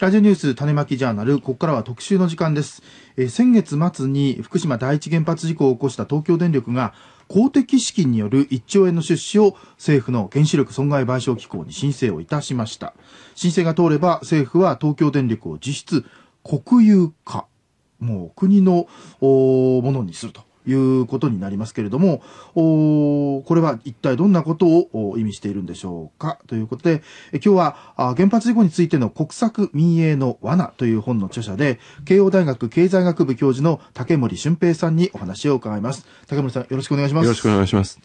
ラジオニュース種まきジャーナル、ここからは特集の時間です。え先月末に福島第一原発事故を起こした東京電力が、公的資金による1兆円の出資を政府の原子力損害賠償機構に申請をいたしました。申請が通れば政府は東京電力を実質国有化、もう国のものにするということになりますけれども、おこれは一体どんなことを意味しているんでしょうかということで、今日は原発事故についての国策民営の罠という本の著者で、慶応大学経済学部教授の竹森俊平さんにお話を伺います。竹森さん、よろしくお願いします。よろしくお願いします。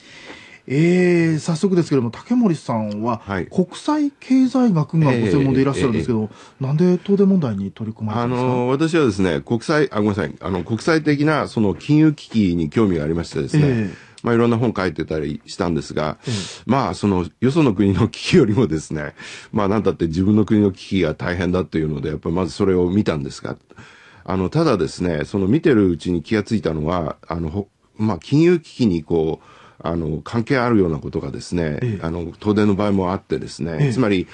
えー、早速ですけれども、竹森さんは、国際経済学がご専門でいらっしゃるんですけど、なんで東電問題に取り組まれたんですか、あの私はですね、国際、あ、ごめんなさい、あの、国際的な、その金融危機に興味がありましてですね、えー、まあ、いろんな本書いてたりしたんですが、えー、まあ、その、よその国の危機よりもですね、まあ、なんだって自分の国の危機が大変だというので、やっぱりまずそれを見たんですが、あの、ただですね、その見てるうちに気がついたのは、あの、まあ、金融危機にこう、あの関係あるようなことがですね、ええ、あの東電の場合もあってですね、え、つまり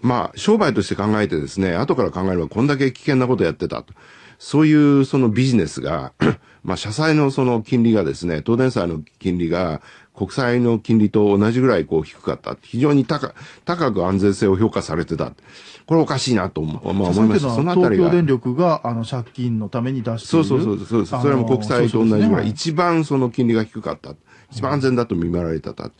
まあ、商売として考えてですね後から考えればこんだけ危険なことやってたと。そういうそのビジネスが、まあ、社債のその金利がですね、東電債の金利が国債の金利と同じぐらいこう低かった。非常に高高く安全性を評価されてた。これおかしいなと思,、まあ、思いました。そのあたりが。東京電力があの借金のために出しているそうそうそうそう。それも国債と同じぐらい、ね、一番その金利が低かった。一番安全だと見られたた。うん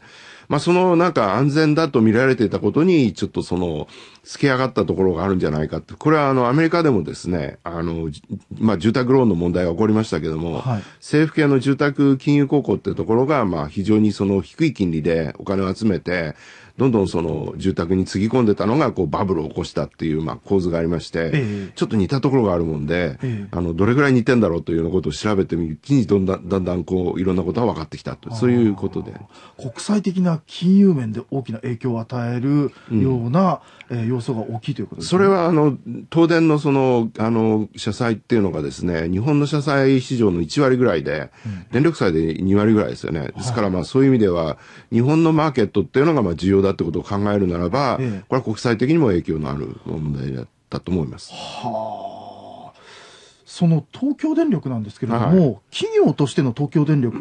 まあ、そのなんか安全だと見られていたことに、ちょっとその、付け上がったところがあるんじゃないかって。これはあの、アメリカでもですね、あの、まあ、住宅ローンの問題が起こりましたけども、はい、政府系の住宅金融高校ってところが、まあ、非常にその低い金利でお金を集めて、どんどんその住宅につぎ込んでたのがこうバブルを起こしたっていう、まあ、構図がありまして、えちょっと似たところがあるもんで、えあのどれぐらい似てんだろうというようなことを調べてみるうちにどんだんだんだんこういろんなことが分かってきたとそういうことで国際的な金融面で大きな影響を与えるような、うん、えー、要素が大きいということです、ね、それはあの東電のそのあの社債っていうのがですね日本の社債市場の1割ぐらいで、うん、電力債で2割ぐらいですよねですからまあそういう意味では日本のマーケットっていうのがまあ需要だってことを考えるならば、ええ、これは国際的にも影響のある問題だったと思います。はあ、その東京電力なんですけれども、はい、企業としての東京電力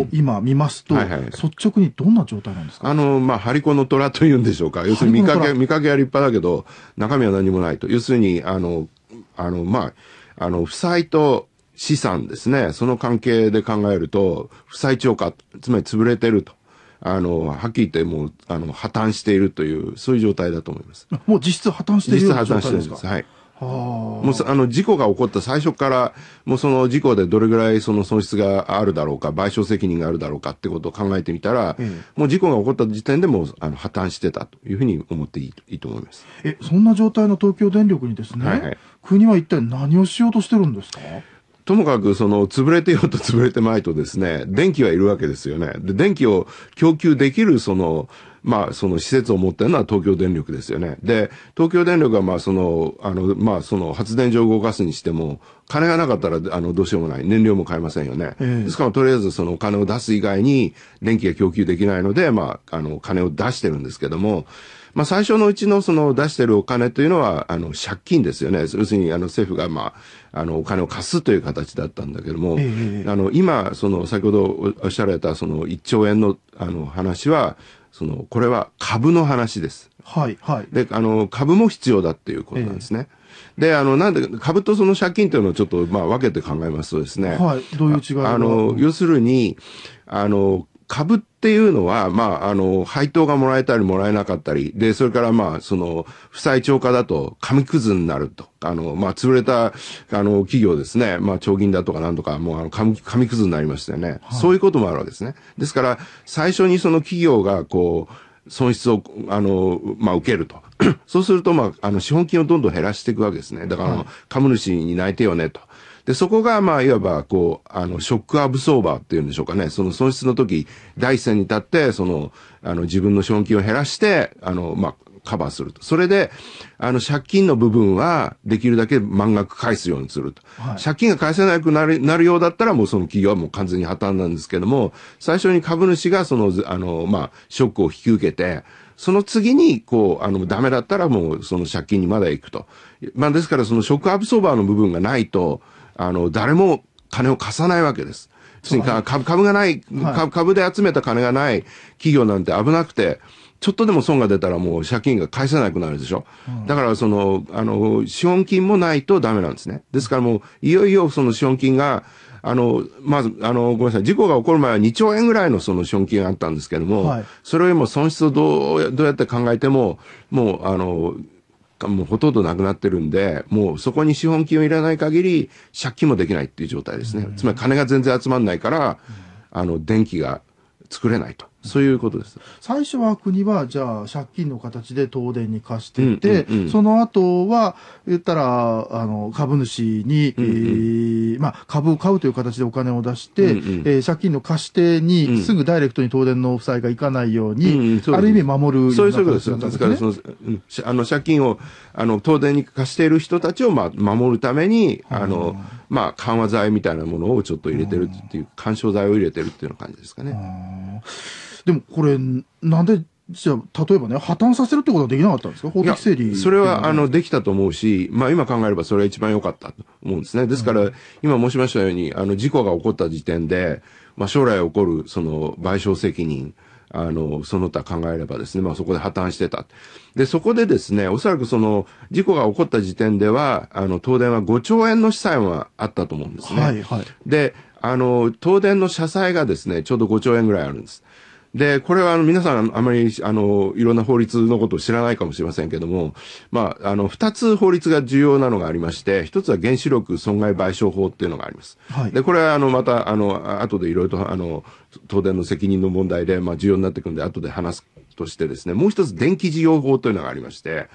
を今見ますと、うんうんはいはい、率直にどんな状態なんですかあの、まあ、張り子の虎というんでしょうか。要するに見かけ、見かけは立派だけど、中身は何もないと。要するに、あの、あの、まあ、あの、負債と資産ですね。その関係で考えると、負債超過、つまり潰れてると。あの、はっきり言ってもう、あの、破綻しているという、そういう状態だと思います。もう実質破綻している実質破綻してるんです。はい。もうあの事故が起こった最初から、もうその事故でどれぐらいその損失があるだろうか、賠償責任があるだろうかってことを考えてみたら、もう事故が起こった時点でもうあの破綻してたというふうに思っていいと思いますえそんな状態の東京電力にですね、はいはい、国は一体何をしようとしてるんですかともかく、その、潰れてようと潰れてまいとですね、電気はいるわけですよね。で、電気を供給できる、その、まあ、その施設を持ってるのは東京電力ですよね。で、東京電力はまあ、その、あの、まあ、その発電所を動かすにしても、金がなかったら、あの、どうしようもない。燃料も買えませんよね。えー、ですから、とりあえずそのお金を出す以外に、電気が供給できないので、まあ、あの、金を出してるんですけども、まあ、最初のうちのその出してるお金というのは、あの、借金ですよね。要するに、あの、政府が、まあ、あの、お金を貸すという形だったんだけども、えー、あの、今、その、先ほどおっしゃられた、その、1兆円の、あの、話は、その、これは株の話です。はい、はい。で、あの、株も必要だっていうことなんですね。えー、で、あの、なんで、株とその借金というのをちょっと、まあ、分けて考えますとですね。はい、どういう違いあの、要するに、あの、株っていうのは、まあ、あの、配当がもらえたりもらえなかったり、で、それからまあ、その、負債超過だと、紙くずになると。あの、まあ、潰れた、あの、企業ですね。まあ、長銀だとかなんとか、もう、あの、紙、紙くずになりましたよね、はい、そういうこともあるわけですね。ですから、最初にその企業が、こう、損失を、あの、まあ、受けると。そうすると、まあ、あの、資本金をどんどん減らしていくわけですね。だから、株主に泣いてよね、と。で、そこが、まあ、いわば、こう、あの、ショックアブソーバーっていうんでしょうかね。その損失の時、第一線に立って、その、あの、自分の資本金を減らして、あの、まあ、カバーすると。それで、あの、借金の部分は、できるだけ満額返すようにすると。はい、借金が返せなくなる、なるようだったら、もうその企業はもう完全に破綻なんですけども、最初に株主が、その、あの、まあ、ショックを引き受けて、その次に、こう、あの、ダメだったらもう、その借金にまだ行くと。まあ、ですから、そのショックアブソーバーの部分がないと、あの、誰も金を貸さないわけです。株株がない、はい、株で集めた金がない企業なんて危なくて、ちょっとでも損が出たらもう借金が返せなくなるでしょ。だからその、あの、資本金もないとダメなんですね。ですからもう、いよいよその資本金が、あの、まず、あの、ごめんなさい、事故が起こる前は2兆円ぐらいのその資本金があったんですけれども、はい、それよりも損失をどうどうやって考えても、もう、あの、もうほとんどなくなってるんで、もうそこに資本金をいらない限り、借金もできないっていう状態ですね。つまり金が全然集まんないから、あの、電気が作れないと。そういうことです。最初は国は、じゃあ、借金の形で東電に貸してて、その後は、言ったら、あの、株主に、えまあ、株を買うという形でお金を出して、え借金の貸し手に、すぐダイレクトに東電の負債がいかないように、ある意味守る、そういうことです。ですから、その、あの、借金を、あの、東電に貸している人たちを、まあ、守るために、あの、まあ、緩和剤みたいなものをちょっと入れてるっていう、緩衝材を入れてるっていうような感じですかね。でもこれ、なんで、じゃ例えばね、破綻させるってことはできなかったんですか、法的整理それはあのできたと思うし、まあ、今考えればそれが一番良かったと思うんですね。ですから、今申しましたように、あの事故が起こった時点で、まあ、将来起こるその賠償責任、あの、その他考えればですね、まあそこで破綻してた。で、そこでですね、おそらくその、事故が起こった時点では、あの、東電は5兆円の資産はあったと思うんですね。はいはい。で、あの、東電の社債がですね、ちょうど5兆円ぐらいあるんです。で、これはあの皆さんあまりあのいろんな法律のことを知らないかもしれませんけども、まあ、あの2つ法律が重要なのがありまして、1つは原子力損害賠償法っていうのがあります。はい、で、これはあのまたあの後でいろいろとあの東電の責任の問題で、まあ、重要になってくるんで、後で話すとしてですね、もう1つ電気事業法というのがありまして、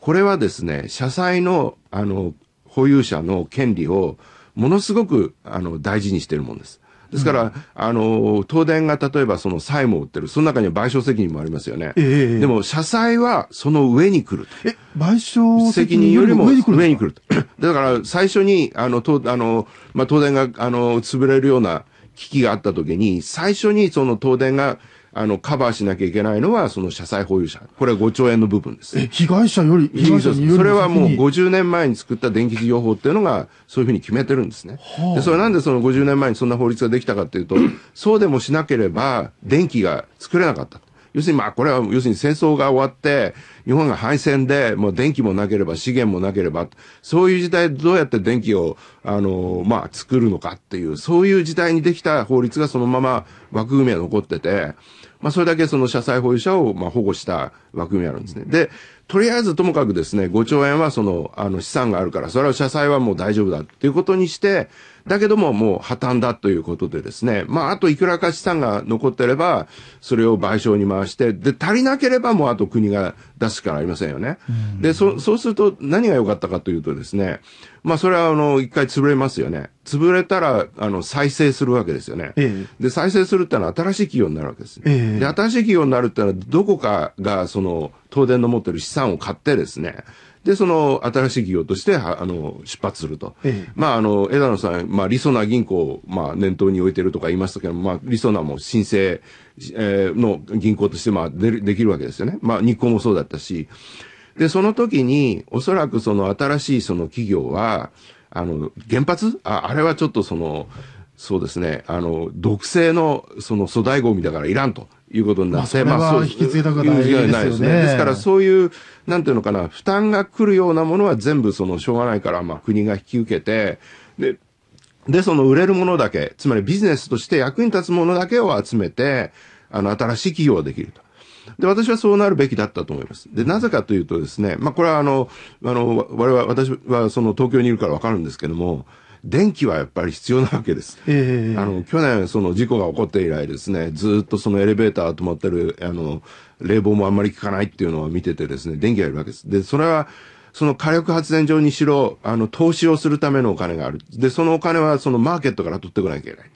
これはですね、社債のあの保有者の権利をものすごくあの大事にしているものです。ですから、うん、あの、東電が例えばその債務を売ってる、その中には賠償責任もありますよね。えー、でも、社債はその上に来ると。え、賠償責任よりも上に来ると。だから、最初に、あの、あの、まあ、東電が、あの、潰れるような危機があった時に、最初にその東電が、あの、カバーしなきゃいけないのは、その社債保有者。これは5兆円の部分です。え、被害者より、被害者によりそれはもう50年前に作った電気事業法っていうのが、そういうふうに決めてるんですね。はあ、で、それなんでその50年前にそんな法律ができたかっていうと、そうでもしなければ、電気が作れなかった。要するにまあこれは要するに戦争が終わって、日本が敗戦でもう電気もなければ資源もなければ、そういう時代どうやって電気を、あの、まあ作るのかっていう、そういう時代にできた法律がそのまま枠組みは残ってて、まあそれだけその社債保有者をまあ保護した枠組みあるんですね。で、とりあえずともかくですね、5兆円はその、あの資産があるから、それは社債はもう大丈夫だっていうことにして、だけどももう破綻だということでですね、まああといくらか資産が残ってれば、それを賠償に回して、で、足りなければもうあと国が出すしかありませんよね。で、そ、そうすると何が良かったかというとですね、まあそれはあの、一回潰れますよね。潰れたら、あの、再生するわけですよね。で、再生するってのは新しい企業になるわけです、で、新しい企業になるってのはどこかがその、東電の持ってる資産を買ってですね、で、その新しい企業として、あの、出発すると。ええ、まあ、あの、枝野さん、まあ、りそな銀行を、まあ、念頭に置いてるとか言いましたけどまあ、りそなも申請、えー、の銀行として、まあで、できるわけですよね。まあ、日光もそうだったし。で、その時に、おそらくその新しいその企業は、あの、原発あ、あれはちょっとその、そうですね、あの、毒性のその粗大ゴミだからいらんということになって、まあ、まあ、そう引き継いだことはないですね。ですから、そういう、なんていうのかな、負担が来るようなものは全部、その、しょうがないから、まあ、国が引き受けて、で、で、その売れるものだけ、つまりビジネスとして役に立つものだけを集めて、あの、新しい企業ができると。で、私はそうなるべきだったと思います。で、なぜかというとですね、まあ、これはあの、あの、我々、私はその東京にいるからわかるんですけども、電気はやっぱり必要なわけです。えー、あの去年その事故が起こって以来ですね、ずっとそのエレベーター止まってるあの冷房もあんまり効かないっていうのを見ててですね、電気がいるわけです。で、それはその火力発電所にしろ、あの投資をするためのお金がある。で、そのお金はそのマーケットから取ってこなきゃいけない。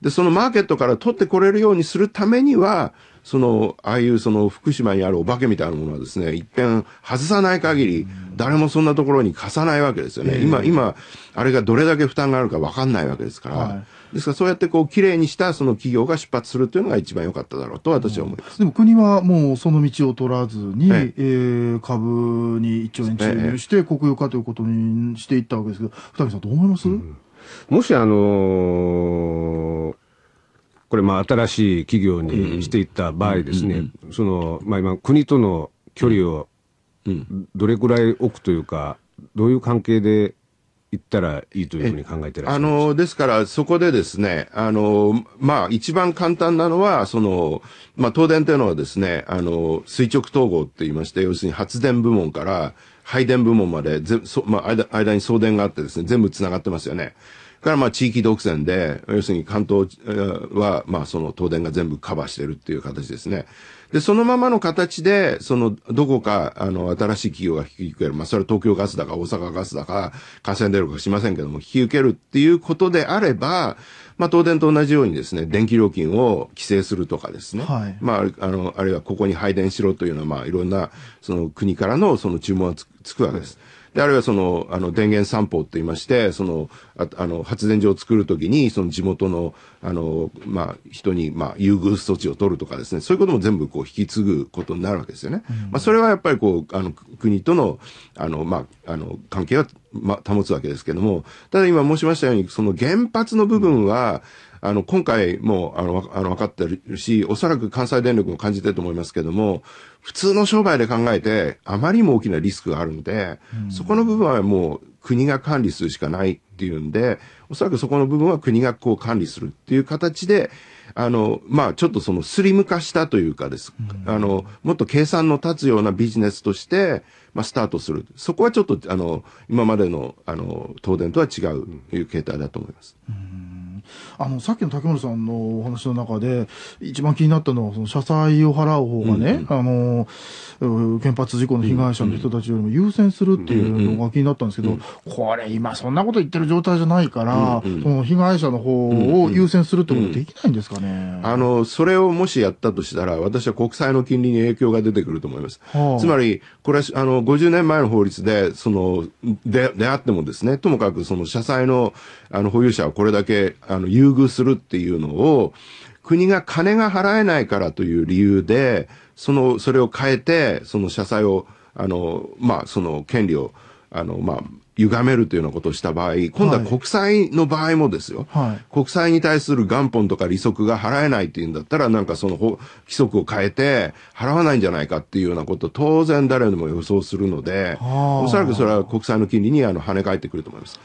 で、そのマーケットから取ってこれるようにするためには、その、ああいうその福島にあるお化けみたいなものはですね、一遍外さない限り、誰もそんなところに貸さないわけですよね。今、今、あれがどれだけ負担があるか分かんないわけですから。ですから、そうやってこう、綺麗にしたその企業が出発するというのが一番良かっただろうと私は思います。でも国はもうその道を取らずに、ええ株に1兆円注入して、国有化ということにしていったわけですけど、二、え、見、さんどう思います、うんもしあのー、これ、まあ、新しい企業にしていった場合ですね、その、まあ、今、国との距離をどれくらい置くというか、どういう関係で行ったらいいというふうに考えてあのですから、そこでですね、あのまあ、一番簡単なのは、そのまあ、東電というのはですねあの、垂直統合って言いまして、要するに発電部門から配電部門までぜそ、まあ間、間に送電があってですね、全部つながってますよね。からまあ地域独占で、要するに関東はまあその東電が全部カバーしてるっていう形ですね。で、そのままの形で、その、どこか、あの、新しい企業が引き受ける。まあ、それは東京ガスだか大阪ガスだか、河川電力かしませんけども、引き受けるっていうことであれば、まあ、東電と同じようにですね、電気料金を規制するとかですね。はい、まあ、あの、あるいはここに配電しろというのは、まあ、いろんな、その国からのその注文はつくわけです。で、あるいはその、あの、電源三歩って言いまして、その、ああの、発電所を作るときに、その地元の、あの、まあ、人に、まあ、優遇措置を取るとかですね、そういうことも全部こう、引き継ぐことになるわけですよね。うん、まあ、それはやっぱりこう、あの、国との、あの、まあ、あの、関係は、まあ、保つわけですけども、ただ今申しましたように、その原発の部分は、うんあの、今回も、あの、あの分かってるし、おそらく関西電力も感じてると思いますけども、普通の商売で考えて、あまりにも大きなリスクがあるので、そこの部分はもう国が管理するしかないっていうんで、おそらくそこの部分は国がこう管理するっていう形で、あの、まあ、ちょっとそのスリム化したというかです。あの、もっと計算の立つようなビジネスとして、まあ、スタートする。そこはちょっと、あの、今までの、あの、東電とは違ういう形態だと思います。うんあの、さっきの竹村さんのお話の中で、一番気になったのは、その、社債を払う方がね、うんうん、あの、原発事故の被害者の人たちよりも優先するっていうのが気になったんですけど、これ今そんなこと言ってる状態じゃないから、うんうん、その被害者の方を優先するってことできないんですかね、うんうん、あの、それをもしやったとしたら、私は国債の金利に影響が出てくると思います。はあ、つまり、これは、あの、50年前の法律で、その、で、であってもですね、ともかくその社債の、あの、保有者はこれだけ、あの、優遇するっていうのを、国が金が払えないからという理由で、その、それを変えて、その社債を、あの、まあ、その権利を、あの、まあ、歪めるというようなことをした場合、今度は国債の場合もですよ、はい、国債に対する元本とか利息が払えないっていうんだったら、なんかその規則を変えて、払わないんじゃないかっていうようなこと当然誰でも予想するので、おそらくそれは国債の金利にあの跳ね返ってくると思います。